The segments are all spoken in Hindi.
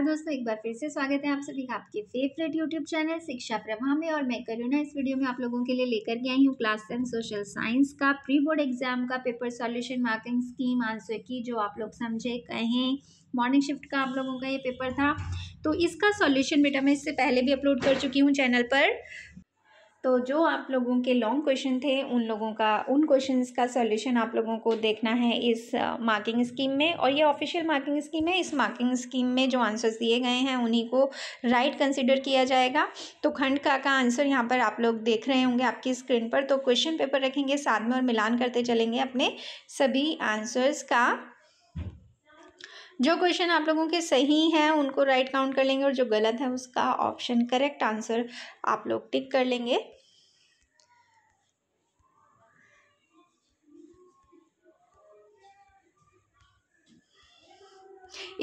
नमस्कार दोस्तों एक बार फिर से स्वागत है आप सभी का आपके फेवरेट यूट्यूब चैनल शिक्षा प्रभा में और मैं करुणा इस वीडियो में आप लोगों के लिए लेकर के आई हूँ क्लास टेन सोशल साइंस का प्री बोर्ड एग्जाम का paper solution marking scheme answer key जो आप लोग समझे कहें मॉर्निंग शिफ्ट का आप लोगों का ये पेपर था तो इसका सॉल्यूशन बेटा मैं इससे पहले भी अपलोड कर चुकी हूँ चैनल पर तो जो आप लोगों के लॉन्ग क्वेश्चन थे उन लोगों का उन क्वेश्चंस का सॉल्यूशन आप लोगों को देखना है इस मार्किंग स्कीम में और ये ऑफिशियल मार्किंग स्कीम है इस मार्किंग स्कीम में जो आंसर्स दिए गए हैं उन्हीं को राइट right कंसिडर किया जाएगा तो खंड का का आंसर यहाँ पर आप लोग देख रहे होंगे आपकी स्क्रीन पर तो क्वेश्चन पेपर रखेंगे साथ में और मिलान करते चलेंगे अपने सभी आंसर्स का जो क्वेश्चन आप लोगों के सही हैं उनको राइट काउंट कर लेंगे और जो गलत है उसका ऑप्शन करेक्ट आंसर आप लोग टिक कर लेंगे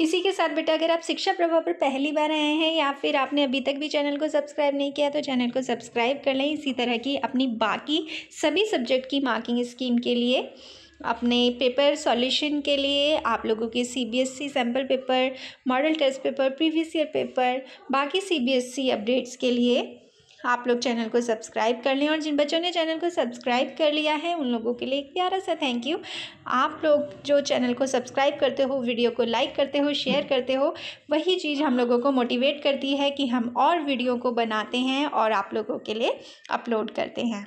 इसी के साथ बेटा अगर आप शिक्षा प्रभाव पर पहली बार आए हैं या फिर आपने अभी तक भी चैनल को सब्सक्राइब नहीं किया तो चैनल को सब्सक्राइब कर लें इसी तरह की अपनी बाकी सभी सब्जेक्ट की मार्किंग स्कीम के लिए अपने पेपर सॉल्यूशन के लिए आप लोगों के CBSE sample paper model test paper previous year paper बाकी सीबीएसई अपडेट्स e के लिए आप लोग चैनल को सब्सक्राइब कर लें और जिन बच्चों ने चैनल को सब्सक्राइब कर लिया है उन लोगों के लिए एक प्यारा सा थैंक यू आप लोग जो चैनल को सब्सक्राइब करते हो वीडियो को लाइक करते हो शेयर करते हो वही चीज़ हम लोगों को मोटिवेट करती है कि हम और वीडियो को बनाते हैं और आप लोगों के लिए अपलोड करते हैं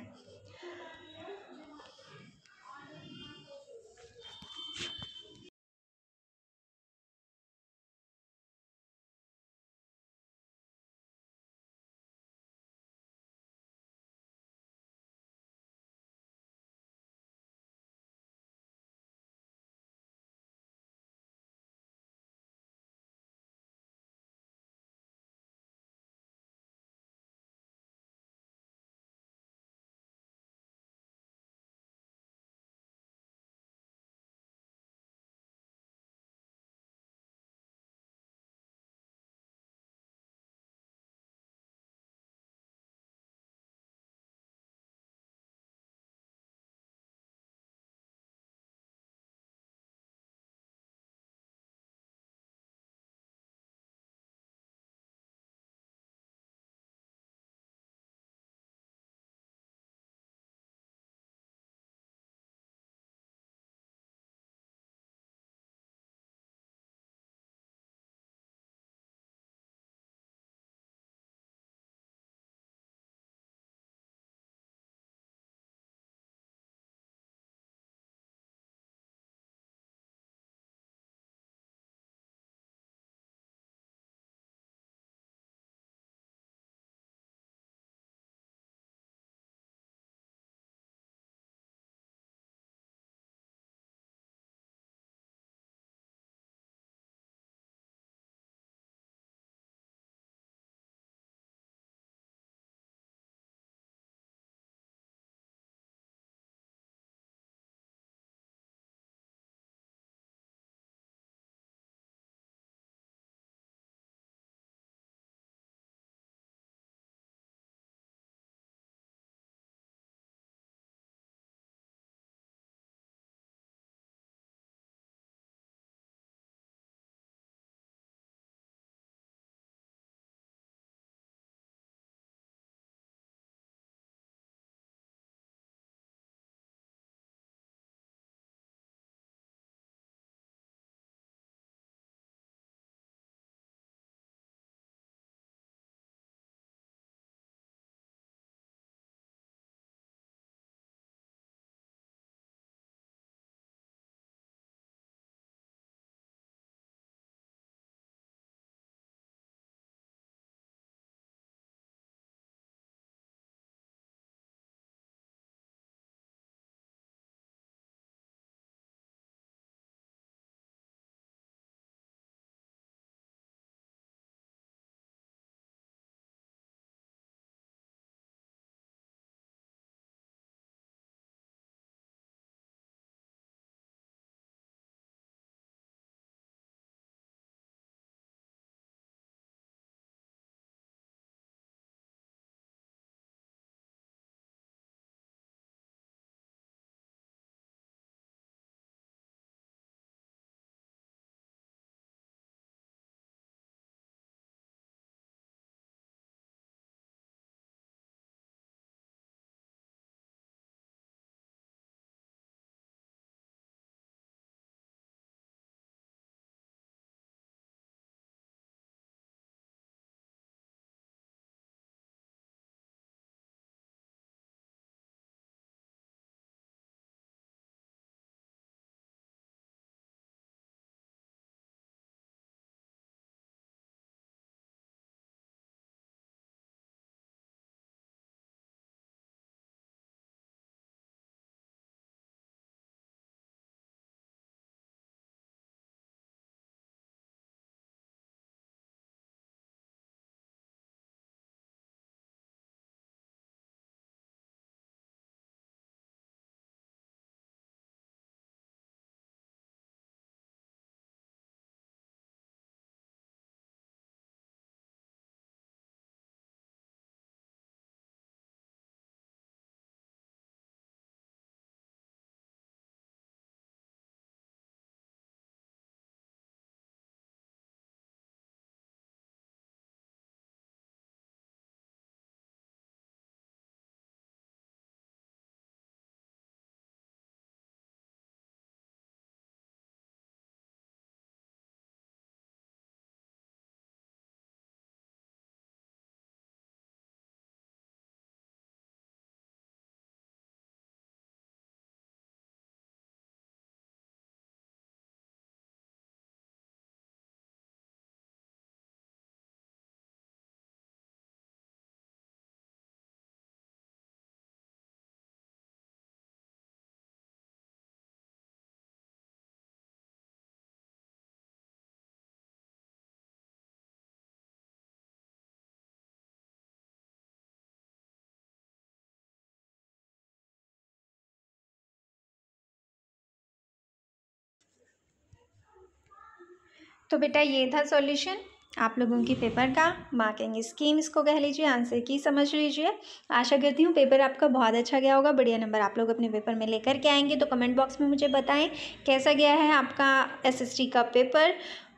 तो बेटा ये था सॉल्यूशन आप लोगों की पेपर का मार्किंग स्कीम इसको कह लीजिए आंसर की समझ लीजिए आशा करती हूँ पेपर आपका बहुत अच्छा गया होगा बढ़िया नंबर आप लोग अपने पेपर में लेकर के आएंगे तो कमेंट बॉक्स में मुझे बताएं कैसा गया है आपका एसएसटी का पेपर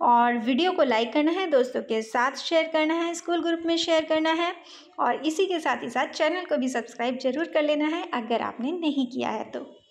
और वीडियो को लाइक करना है दोस्तों के साथ शेयर करना है स्कूल ग्रुप में शेयर करना है और इसी के साथ ही साथ चैनल को भी सब्सक्राइब जरूर कर लेना है अगर आपने नहीं किया है तो